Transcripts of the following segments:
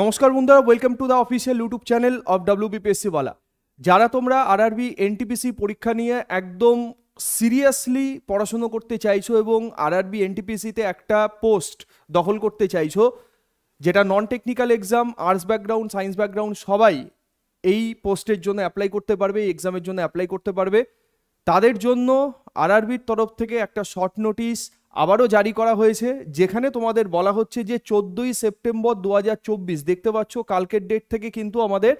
নমস্কার বন্ধুরা welcome to the official YouTube channel of ডাব্লিউবিপিএসসিওয়ালা যারা তোমরা আরবি এনটিপিসি পরীক্ষা নিয়ে একদম সিরিয়াসলি পড়াশুনো করতে চাইছো এবং আরআরবি এনটিপিসিতে একটা পোস্ট দখল করতে চাইছো যেটা non technical exam arts background science background সবাই এই পোস্টের জন্য অ্যাপ্লাই করতে পারবে এই এক্সামের জন্য অ্যাপ্লাই করতে পারবে তাদের জন্য আরআরবির তরফ থেকে একটা শর্ট নোটিশ আবারও জারি করা হয়েছে যেখানে তোমাদের বলা হচ্ছে যে চোদ্দোই সেপ্টেম্বর দু দেখতে পাচ্ছ কালকের ডেট থেকে কিন্তু আমাদের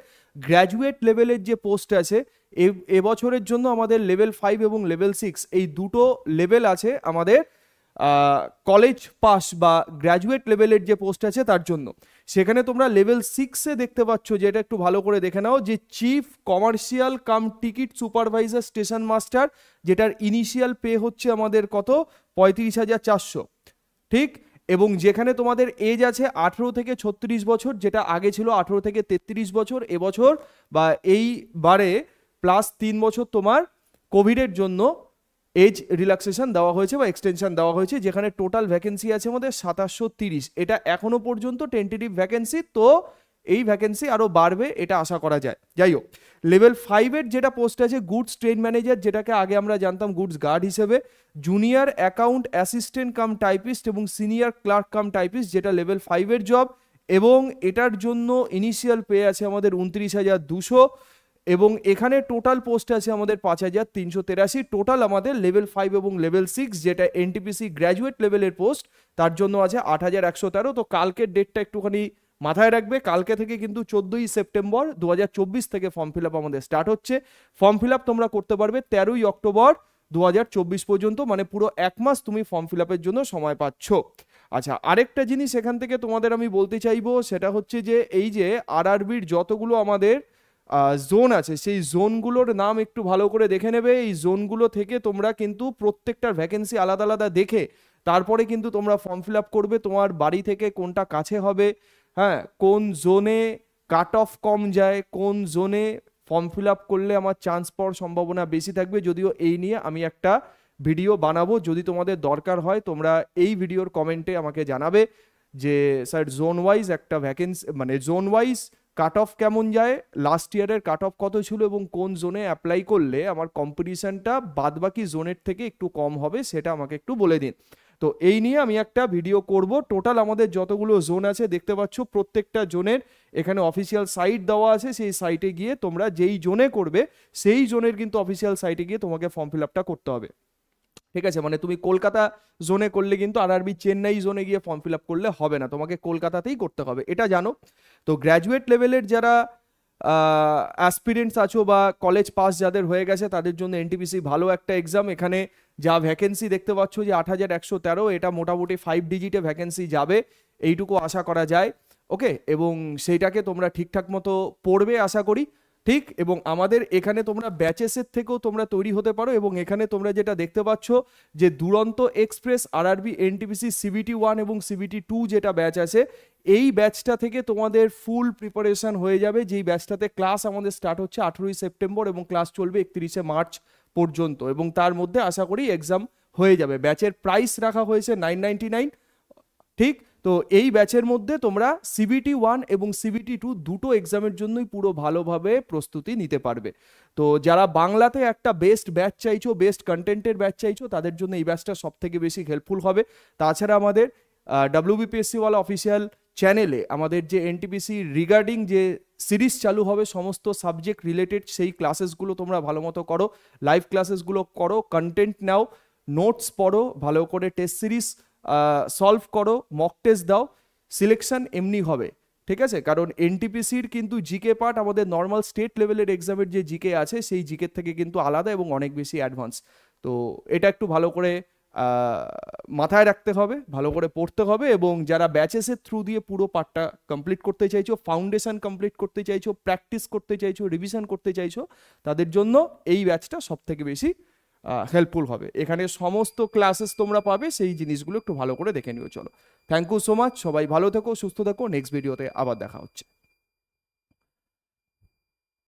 গ্র্যাজুয়েট লেভেলের যে পোস্ট আছে এ এবছরের জন্য আমাদের লেভেল ফাইভ এবং লেভেল সিক্স এই দুটো লেভেল আছে আমাদের কলেজ পাস বা গ্র্যাজুয়েট লেভেলের যে পোস্ট আছে তার জন্য সেখানে তোমরা লেভেল সিক্সে দেখতে পাচ্ছ যে এটা একটু ভালো করে দেখে নাও যে chief commercial cum ticket supervisor station master যেটার ইনিশিয়াল পে হচ্ছে আমাদের কত পঁয়ত্রিশ হাজার চারশো ঠিক এবং যেখানে তোমাদের এজ আছে আঠেরো থেকে ছত্রিশ বছর যেটা আগে ছিল আঠেরো থেকে তেত্রিশ বছর এবছর বা এই বারে প্লাস তিন বছর তোমার কোভিডের জন্য এজ রিল্যাক্সেশন দেওয়া হয়েছে বা এক্সটেনশন দেওয়া হয়েছে যেখানে টোটাল ভ্যাকেন্সি আছে আমাদের সাতাশশো তিরিশ এটা এখনও পর্যন্ত টেন্টেটিভ ভ্যাকেন্সি তো এই ভ্যাকেন্সি আরও বাড়বে এটা আশা করা যায় যাই হোক লেভেল ফাইভের যেটা পোস্ট আছে গুডস ট্রেন ম্যানেজার যেটাকে আগে আমরা জানতাম গুডস গার্ড হিসেবে junior account assistant cum typist এবং সিনিয়র ক্লার্ক কাম টাইপিস্ট যেটা লেভেল ফাইভের জব এবং এটার জন্য ইনিশিয়াল পে আছে আমাদের উনত্রিশ হাজার দুশো এবং এখানে টোটাল পোস্ট আছে আমাদের পাঁচ হাজার তিনশো তেরাশি টোটাল আমাদের লেভেল ফাইভ এবং লেভেল সিক্স যেটা এনটিপিসি গ্র্যাজুয়েট লেভেলের পোস্ট তার জন্য আছে আট হাজার একশো তেরো তো কালকের ডেটটা একটুখানি মাথায় রাখবে কালকে থেকে কিন্তু চোদ্দোই সেপ্টেম্বর দু থেকে ফর্ম ফিল আমাদের স্টার্ট হচ্ছে ফর্ম ফিল তোমরা করতে পারবে তেরোই অক্টোবর দু পর্যন্ত মানে পুরো এক মাস তুমি ফর্ম ফিল জন্য সময় পাচ্ছ আচ্ছা আরেকটা জিনিস এখান থেকে তোমাদের আমি বলতে চাইবো সেটা হচ্ছে যে এই যে আরআরবির যতগুলো আমাদের জোন আছে সেই জোনগুলোর নাম একটু ভালো করে দেখে নেবে এই জোনগুলো থেকে তোমরা কিন্তু প্রত্যেকটার ভ্যাকেন্সি আলাদা আলাদা দেখে তারপরে কিন্তু তোমরা ফর্ম ফিল আপ করবে তোমার বাড়ি থেকে কোনটা কাছে হবে হ্যাঁ কোন জোনে কাট অফ কম যায় কোন জোনে ফর্ম ফিল আপ করলে আমার চান্স পাওয়ার সম্ভাবনা বেশি থাকবে যদিও এই নিয়ে আমি একটা ভিডিও বানাবো যদি তোমাদের দরকার হয় তোমরা এই ভিডিওর কমেন্টে আমাকে জানাবে যে স্যার জোন ওয়াইজ একটা ভ্যাকেন্সি মানে জোন ওয়াইজ কাট অফ কেমন যায় লাস্ট ইয়ারের কাট অফ কত ছিল এবং কোন জোনে অ্যাপ্লাই করলে আমার কম্পিটিশানটা বাদবাকি জোনের থেকে একটু কম হবে সেটা আমাকে একটু বলে দিন তো এই নিয়ে আমি একটা ভিডিও করব টোটাল আমাদের যতগুলো জোন আছে দেখতে পাচ্ছ প্রত্যেকটা জোনের এখানে অফিসিয়াল সাইট দেওয়া আছে সেই সাইটে গিয়ে তোমরা যেই জোনে করবে সেই জোনের কিন্তু অফিসিয়াল সাইটে গিয়ে তোমাকে ফর্ম ফিল করতে হবে ঠিক আছে মানে তুমি কলকাতা জোনে করলে কিন্তু আর আরবি চেন্নাই জোনে গিয়ে ফর্ম ফিল আপ করলে হবে না তোমাকে কলকাতাতেই করতে হবে এটা জানো তো গ্র্যাজুয়েট লেভেলের যারা অ্যাসপিরেন্টস আছো বা কলেজ পাস যাদের হয়ে গেছে তাদের জন্য এনটিপিসি ভালো একটা এক্সাম এখানে যা ভ্যাকেন্সি দেখতে পাচ্ছ যে আট হাজার একশো তেরো এটা মোটামুটি ফাইভ ডিজিটে ভ্যাকেন্সি যাবে এইটুকু আশা করা যায় ওকে এবং সেইটাকে তোমরা ঠিকঠাক মতো পড়বে আশা করি ঠিক এবং আমাদের এখানে তোমরা ব্যাচেসের থেকেও তোমরা তৈরি হতে পারো এবং এখানে তোমরা যেটা দেখতে পাচ্ছ যে Duronto express RRB NTPC CBT one এবং সিবিটি টু যেটা ব্যাচ আছে এই ব্যাচটা থেকে তোমাদের ফুল প্রিপারেশন হয়ে যাবে যেই ব্যাচটাতে ক্লাস আমাদের স্টার্ট হচ্ছে আঠেরোই সেপ্টেম্বর এবং ক্লাস চলবে একত্রিশে মার্চ পর্যন্ত এবং তার মধ্যে আশা করি এক্সাম হয়ে যাবে ব্যাচের প্রাইস রাখা হয়েছে নাইন নাইন ঠিক তো এই ব্যাচের মধ্যে তোমরা সিবিটি ওয়ান এবং সিবিটি টু দুটো এক্সামের জন্যই পুরো ভালোভাবে প্রস্তুতি নিতে পারবে তো যারা বাংলাতে একটা বেস্ট ব্যাচ চাইছো বেস্ট কন্টেন্টের ব্যাচ চাইছো তাদের জন্য এই ব্যাচটা সব থেকে বেশি হেল্পফুল হবে তাছাড়া আমাদের ডাব্লিউবিপিএসসিওয়ালা অফিসিয়াল চ্যানেলে আমাদের যে এনটিপিসি রিগার্ডিং যে সিরিজ চালু হবে সমস্ত সাবজেক্ট রিলেটেড সেই ক্লাসেসগুলো তোমরা ভালো মতো করো লাইভ ক্লাসেসগুলো করো কন্টেন্ট নাও নোটস পড়ো ভালো করে টেস্ট সিরিজ সলভ করো মক টেস্ট দাও সিলেকশন এমনি হবে ঠিক আছে কারণ এনটিপিসির কিন্তু জিকে পার্ট আমাদের নর্মাল স্টেট লেভেলের এক্সামের যে জিকে আছে সেই জিকের থেকে কিন্তু আলাদা এবং অনেক বেশি অ্যাডভান্স তো এটা একটু ভালো করে মাথায় রাখতে হবে ভালো করে পড়তে হবে এবং যারা ব্যাচেসের থ্রু দিয়ে পুরো পার্টটা কমপ্লিট করতে চাইছো ফাউন্ডেশন কমপ্লিট করতে চাইছো প্র্যাকটিস করতে চাইছো রিভিশন করতে চাইছো তাদের জন্য এই ব্যাচটা সব থেকে বেশি হেল্পফুল হবে এখানে সমস্ত ক্লাসেস তোমরা পাবে সেই জিনিসগুলো একটু ভালো করে দেখে নিও চলো থ্যাংক ইউ সো মাচ সবাই ভালো থেকো সুস্থ থেকো নেক্সট ভিডিওতে আবার দেখা হচ্ছে